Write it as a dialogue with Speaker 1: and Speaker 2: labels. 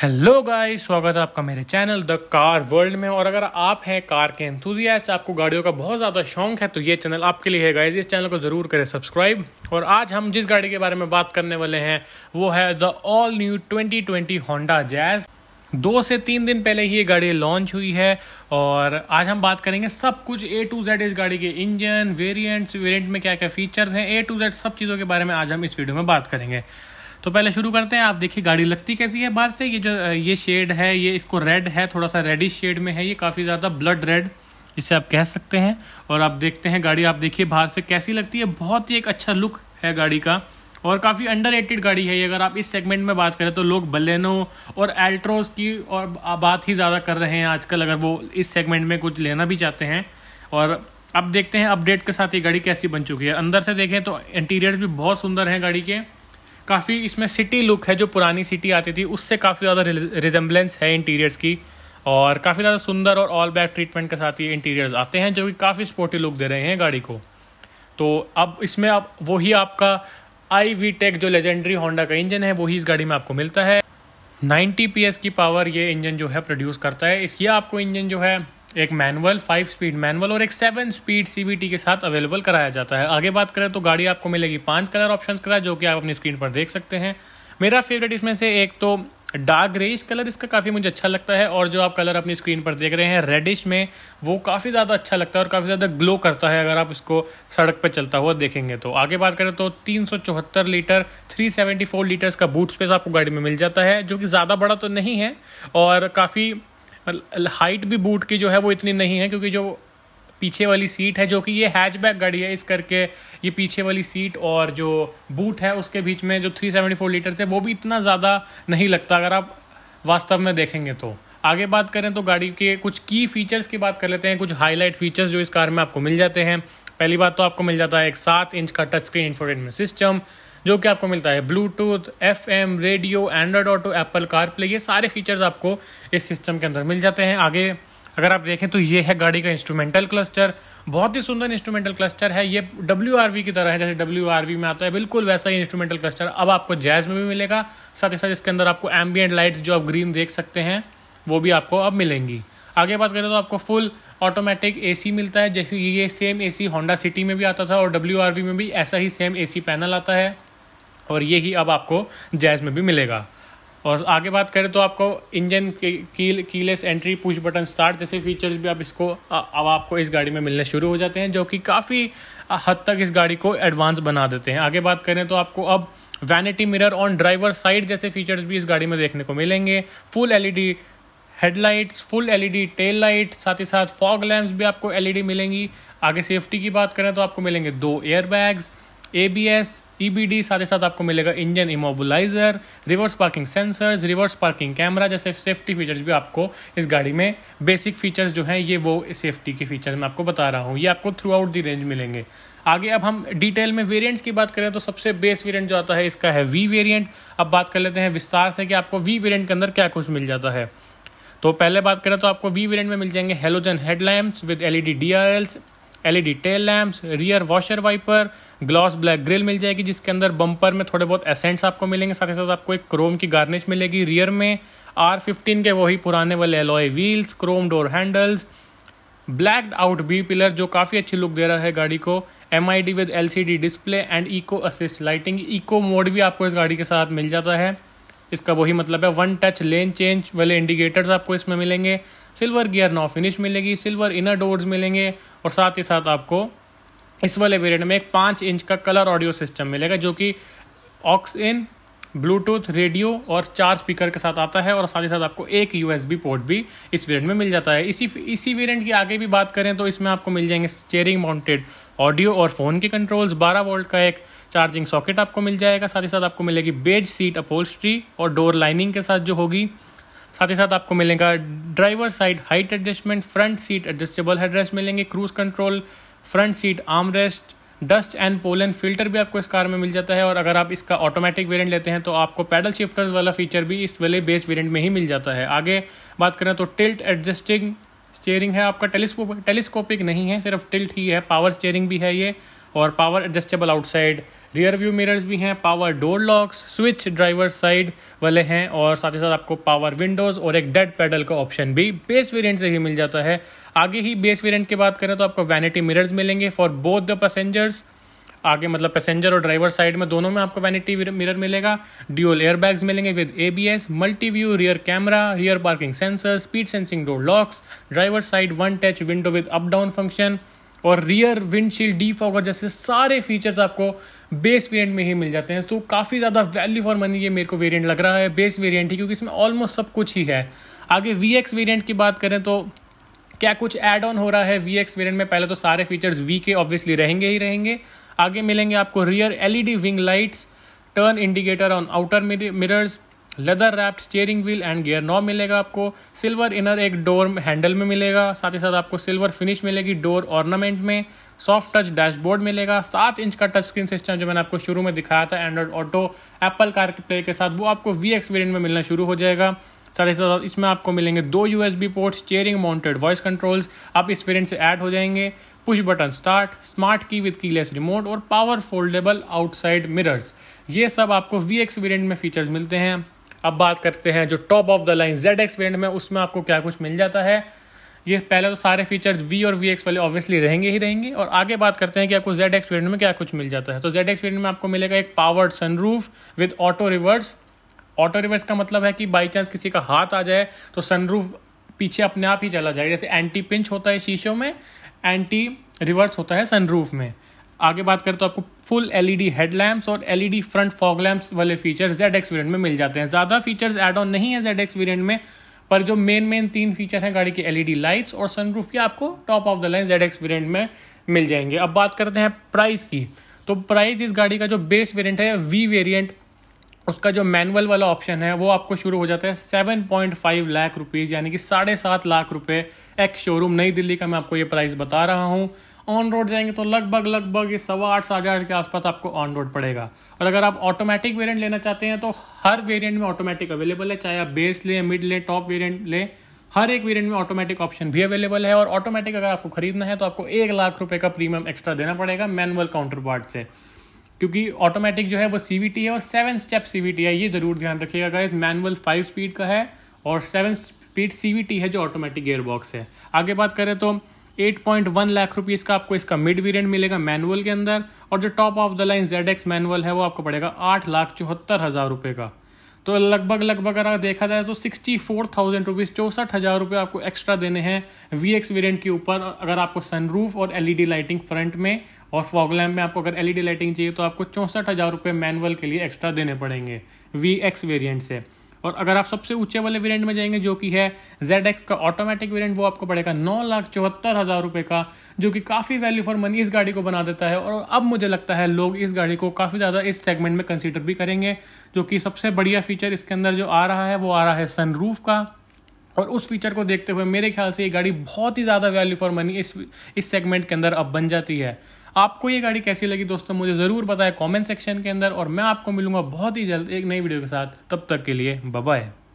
Speaker 1: hello guys स्वागत है आपका मेरे चैनल द कार वर्ल्ड में और अगर आप हैं कार के एंथुजियास्ट आपको गाड़ियों का बहुत ज़्यादा शौक है तो ये चैनल आपके लिए है गाइस इस चैनल को ज़रूर करें सब्सक्राइब और आज हम जिस गाड़ी के बारे में बात करने वाले हैं वो है the all new 2020 Honda Jazz दो से तीन दिन पहले ही ये गाड़ी लॉन्च हुई है और आज हम बात करेंगे सब कुछ ए टू जेड इस गाड़ी के इंजन वेरियंट्स वेरियंट में क्या क्या फीचर्स हैं ए टू जेड सब चीज़ों के बारे में आज हम इस वीडियो में बात करेंगे तो पहले शुरू करते हैं आप देखिए गाड़ी लगती कैसी है बाहर से ये जो ये शेड है ये इसको रेड है थोड़ा सा रेडिश शेड में है ये काफ़ी ज़्यादा ब्लड रेड इसे आप कह सकते हैं और आप देखते हैं गाड़ी आप देखिए बाहर से कैसी लगती है बहुत ही एक अच्छा लुक है गाड़ी का और काफ़ी अंडर गाड़ी है ये अगर आप इस सेगमेंट में बात करें तो लोग बलेनो और एल्ट्रोस की और बात ही ज़्यादा कर रहे हैं आजकल अगर वो इस सेगमेंट में कुछ लेना भी चाहते हैं और अब देखते हैं अपडेट के साथ ये गाड़ी कैसी बन चुकी है अंदर से देखें तो इंटीरियर्स भी बहुत सुंदर हैं गाड़ी के काफ़ी इसमें सिटी लुक है जो पुरानी सिटी आती थी उससे काफ़ी ज़्यादा रिजम्बलेंस है इंटीरियर्स की और काफ़ी ज़्यादा सुंदर और ऑल बैक ट्रीटमेंट के साथ ये इंटीरियर्स आते हैं जो कि काफ़ी स्पोर्टी लुक दे रहे हैं गाड़ी को तो अब इसमें आप वही आपका आई वी टेक जो लेजेंडरी होंडा का इंजन है वही इस गाड़ी में आपको मिलता है 90 पी की पावर ये इंजन जो है प्रोड्यूस करता है इस ये आपको इंजन जो है एक मैनुअल फाइव स्पीड मैनुअल और एक सेवन स्पीड सीबीटी के साथ अवेलेबल कराया जाता है आगे बात करें तो गाड़ी आपको मिलेगी पांच कलर ऑप्शन का जो कि आप अपनी स्क्रीन पर देख सकते हैं मेरा फेवरेट इसमें से एक तो डार्क ग्रेइश कलर इसका काफ़ी मुझे अच्छा लगता है और जो आप कलर अपनी स्क्रीन पर देख रहे हैं रेडिश में वो काफ़ी ज़्यादा अच्छा लगता है और काफ़ी ज़्यादा ग्लो करता है अगर आप इसको सड़क पर चलता हुआ देखेंगे तो आगे बात करें तो तीन लीटर 374 लीटर्स का बूट स्पेस आपको गाड़ी में मिल जाता है जो कि ज़्यादा बड़ा तो नहीं है और काफ़ी मतलब हाइट भी बूट की जो है वो इतनी नहीं है क्योंकि जो पीछे वाली सीट है जो कि ये हैचबैक गाड़ी है इस करके ये पीछे वाली सीट और जो बूट है उसके बीच में जो 374 लीटर्स है वो भी इतना ज़्यादा नहीं लगता अगर आप वास्तव में देखेंगे तो आगे बात करें तो गाड़ी के कुछ की फीचर्स की बात कर लेते हैं कुछ हाईलाइट फीचर्स जो इस कार में आपको मिल जाते हैं पहली बात तो आपको मिल जाता है एक सात इंच का टच स्क्रीन इंफोटेनमेंट सिस्टम जो कि आपको मिलता है Bluetooth F M radio Android auto Apple car play ये सारे फीचर्स आपको इस सिस्टम के अंदर मिल जाते हैं आगे अगर आप देखें तो ये है गाड़ी का इंस्ट्रूमेंटल क्लस्टर बहुत ही सुंदर इंस्ट्रूमेंटल क्लस्टर है ये डब्ल्यू की तरह है जैसे डब्ल्यू में आता है बिल्कुल वैसा ही इंस्ट्रूमेंटल क्लस्टर अब आपको जैज़ में भी मिलेगा साथ ही साथ इसके अंदर आपको एम्बियट लाइट्स जो आप ग्रीन देख सकते हैं वो भी आपको अब मिलेंगी आगे बात करें तो आपको फुल ऑटोमेटिक एसी मिलता है जैसे ये सेम एसी होंडा सिटी में भी आता था और डब्ल्यू में भी ऐसा ही सेम एसी पैनल आता है और ये ही अब आपको जैज़ में भी मिलेगा और आगे बात करें तो आपको engine key keyless entry push button start जैसे फीचर्स भी आप इसको अब आपको इस गाड़ी में मिलने शुरू हो जाते हैं जो कि काफ़ी हद तक इस गाड़ी को एडवांस बना देते हैं आगे बात करें तो आपको अब vanity mirror on driver side जैसे फीचर्स भी इस गाड़ी में देखने को मिलेंगे full L headlights full L tail light साथ ही साथ फॉग लैम्प भी आपको एल मिलेंगी आगे सेफ्टी की बात करें तो आपको मिलेंगे दो air bags A B S EBD e साथ ही साथ आपको मिलेगा engine immobiliser reverse parking sensors reverse parking camera जैसे सेफ्टी फीचर्स भी आपको इस गाड़ी में बेसिक फीचर्स जो हैं ये वो सेफ्टी के फीचर्स मैं आपको बता रहा हूँ ये आपको थ्रू आउट दी रेंज मिलेंगे आगे अब हम डिटेल में वेरिएंट्स की बात करें तो सबसे बेस वेरिएंट जो आता है इसका है वी वेरिएंट अब बात कर लेते हैं विस्तार से कि आपको वी वेरिएंट के अंदर क्या कुछ मिल जाता है तो पहले बात करें तो आपको वी वेरिएंट में मिल जाएंगे halogen headlamps with LED DRLs LED tail lamps rear washer wiper gloss black grille मिल जाएगी जिसके अंदर बम्पर में थोड़े बहुत एसेंट्स आपको मिलेंगे साथ ही साथ आपको एक क्रोम की गार्निश मिलेगी रियर में आर फिफ्टीन के वही पुराने वाले alloy wheels chrome door handles black out B pillar जो काफ़ी अच्छी लुक दे रहा है गाड़ी को M I D with L C D display and eco assist lighting eco mode भी आपको इस गाड़ी के साथ मिल जाता है इसका वही मतलब है वन टच लेन चेंज वाले इंडिकेटर्स आपको इसमें मिलेंगे सिल्वर गियर नौ फिनिश मिलेगी सिल्वर इनर डोर्स मिलेंगे और साथ ही साथ आपको इस वाले वेरियंट में एक पाँच इंच का कलर ऑडियो सिस्टम मिलेगा जो कि ऑक्स इन ब्लूटूथ रेडियो और चार स्पीकर के साथ आता है और साथ ही साथ आपको एक यू पोर्ट भी इस वेरियंट में मिल जाता है इसी इसी वेरियंट की आगे भी बात करें तो इसमें आपको मिल जाएंगे चेयरिंग माउंटेड ऑडियो और फ़ोन के कंट्रोल्स 12 वोल्ट का एक चार्जिंग सॉकेट आपको मिल जाएगा साथ ही साथ आपको मिलेगी बेड सीट अपोल्स्ट्री और डोर लाइनिंग के साथ जो होगी साथ ही साथ आपको मिलेगा driver side height adjustment front seat adjustable headrest मिलेंगे cruise control front seat arm rest dust and pollen filter भी आपको इस कार में मिल जाता है और अगर आप इसका ऑटोमेटिक वेरिएंट लेते हैं तो आपको पैडल शिफ्टर्स वाला फीचर भी इस वाले बेस वेरिएंट में ही मिल जाता है आगे बात करें तो टिल्ट एडजस्टिंग स्टेयरिंग है आपका टेलीस्कोप टेलीस्कोपिक नहीं है सिर्फ टिल्ट ही है पावर स्टेयरिंग भी है ये और power adjustable outside rear view mirrors भी हैं power door locks switch driver side वाले हैं और साथ ही साथ आपको पावर विंडोज़ और एक डेड पेडल का ऑप्शन भी बेस वेरिएंट से ही मिल जाता है आगे ही बेस वेरिएंट की बात करें तो आपको वैनिटी मिरर्स मिलेंगे फॉर बोथ द पैसेंजर्स आगे मतलब पैसेंजर और ड्राइवर साइड में दोनों में आपको वैनिटी मिरर मिलेगा ड्यूअल एयरबैग्स मिलेंगे with ABS multi view rear camera rear parking sensor speed sensing door locks driver side one touch window with up down function और रियर विंडशील्ड डी फॉगर जैसे सारे features आपको base variant में ही मिल जाते हैं तो काफ़ी ज़्यादा वैल्यू फॉर मनी ये मेरे को वेरिएंट लग रहा है बेस वेरिएंट ही क्योंकि इसमें ऑलमोस्ट सब कुछ ही है आगे वी एक्स वेरियंट की बात करें तो क्या कुछ ऐड ऑन हो रहा है वी एक्स वेरियंट में पहले तो सारे फीचर्स वी के ऑब्वियसली रहेंगे ही रहेंगे आगे मिलेंगे आपको rear LED wing lights turn indicator on outer mirrors leather wrapped steering wheel and gear knob मिलेगा आपको सिल्वर इनर एक डोर हैंडल में मिलेगा साथ ही साथ आपको सिल्वर फिनिश मिलेगी डोर ऑर्नामेंट में सॉफ्ट टच डैशबोर्ड मिलेगा सात इंच का टच स्क्रीन सिस्टम जो मैंने आपको शुरू में दिखाया था Android auto Apple car CarPlay के साथ वो आपको वी एक्स वेरियंट में मिलना शुरू हो जाएगा साथ ही साथ इसमें आपको मिलेंगे दो U S B port steering mounted voice controls आप इस वेरियंट से ऐड हो जाएंगे push button start smart key with keyless remote और पावर फोल्डेबल आउटसाइड मिरर्स ये सब आपको वी एक्स वेरियंट में फीचर्स मिलते हैं अब बात करते हैं जो top of the line Z X variant में उसमें आपको क्या कुछ मिल जाता है ये पहले तो सारे फीचर्स वी और वी एक्स वाले ऑब्वियसली रहेंगे ही रहेंगे और आगे बात करते हैं कि आपको जेड एक्स वेरियंट में क्या कुछ मिल जाता है तो जेड एक्स वेरियंट में आपको मिलेगा एक powered sunroof with auto reverse auto reverse का मतलब है कि बाई चांस किसी का हाथ आ जाए तो सनरूफ पीछे अपने आप ही चला जाएगा जैसे एंटी पिंच होता है शीशों में एंटी रिवर्स होता है सनरूफ में आगे बात करें तो आपको फुल एलईडी हेडलैम्प्स और एलईडी फ्रंट फॉग लैम्प्स वाले फीचर्स जेड एक्स वेरियंट में मिल जाते हैं ज़्यादा फीचर्स एड ऑन नहीं है जेड एक्स वेरियंट में पर जो मेन मेन तीन फीचर हैं गाड़ी के एलईडी लाइट्स और सनरूफ ये आपको top of the line Z X variant में मिल जाएंगे अब बात करते हैं प्राइस की तो प्राइस इस गाड़ी का जो बेस वेरियंट है वी वेरियंट उसका जो मैनुअल वाला ऑप्शन है वो आपको शुरू हो जाता है seven point five lakh rupees यानी कि साढ़े सात लाख रुपए एक्स शोरूम नई दिल्ली का मैं आपको ये प्राइस बता रहा हूँ ऑन रोड जाएंगे तो लगभग लगभग ये सवा आठ सौ हजार के आसपास आपको ऑन रोड पड़ेगा और अगर आप ऑटोमेटिक वेरिएंट लेना चाहते हैं तो हर वेरिएंट में ऑटोमेटिक अवेलेबल है चाहे आप बेस लें मिड लें टॉप वेरिएंट लें हर एक वेरिएंट में ऑटोमेटिक ऑप्शन भी अवेलेबल है और ऑटोमेटिक अगर आपको खरीदना है तो आपको एक लाख रुपए का प्रीमियम एक्स्ट्रा देना पड़ेगा मैनुअल काउंटर पार्ट से क्योंकि ऑटोमेटिक जो है वो सी है और सेवन स्टेप सी है ये जरूर ध्यान रखिएगा अगर मैनुअल फाइव स्पीड का है और सेवन स्पीड सी है जो ऑटोमेटिक गेयरबॉक्स है आगे बात करें तो 8.1 लाख रुपीज का आपको इसका मिड वेरिएंट मिलेगा मैनुअल के अंदर और जो top of the line Z X manual है वो आपको पड़ेगा आठ लाख चौहत्तर हज़ार रुपये का तो लगभग लगभग अगर देखा जाए तो सिक्सटी फोर थाउजेंड रुपीज़ चौसठ हज़ार रुपये आपको एक्स्ट्रा देने हैं वी एक्स वेरियंट के ऊपर अगर आपको सनरूफ और एलईडी लाइटिंग फ्रंट में और फॉगलैम में आपको अगर एलईडी लाइटिंग e चाहिए तो आपको चौंसठ हज़ार रुपये मैनुअल के लिए एक्स्ट्रा देने पड़ेंगे वी एक्स वेरियंट से और अगर आप सबसे ऊंचे वाले वेरिएंट में जाएंगे जो कि है जेड एक्स का ऑटोमेटिक वेरिएंट वो आपको पड़ेगा नौ लाख चौहत्तर हज़ार रुपए का जो कि काफ़ी वैल्यू फॉर मनी इस गाड़ी को बना देता है और अब मुझे लगता है लोग इस गाड़ी को काफ़ी ज़्यादा इस सेगमेंट में कंसिडर भी करेंगे जो कि सबसे बढ़िया फीचर इसके अंदर जो आ रहा है वो आ रहा है सनरूफ का और उस फीचर को देखते हुए मेरे ख्याल से ये गाड़ी बहुत ही ज़्यादा वैल्यू फॉर मनी इस इस सेगमेंट के अंदर अब बन जाती है आपको ये गाड़ी कैसी लगी दोस्तों मुझे ज़रूर बताएं कमेंट सेक्शन के अंदर और मैं आपको मिलूंगा बहुत ही जल्द एक नई वीडियो के साथ तब तक के लिए बाय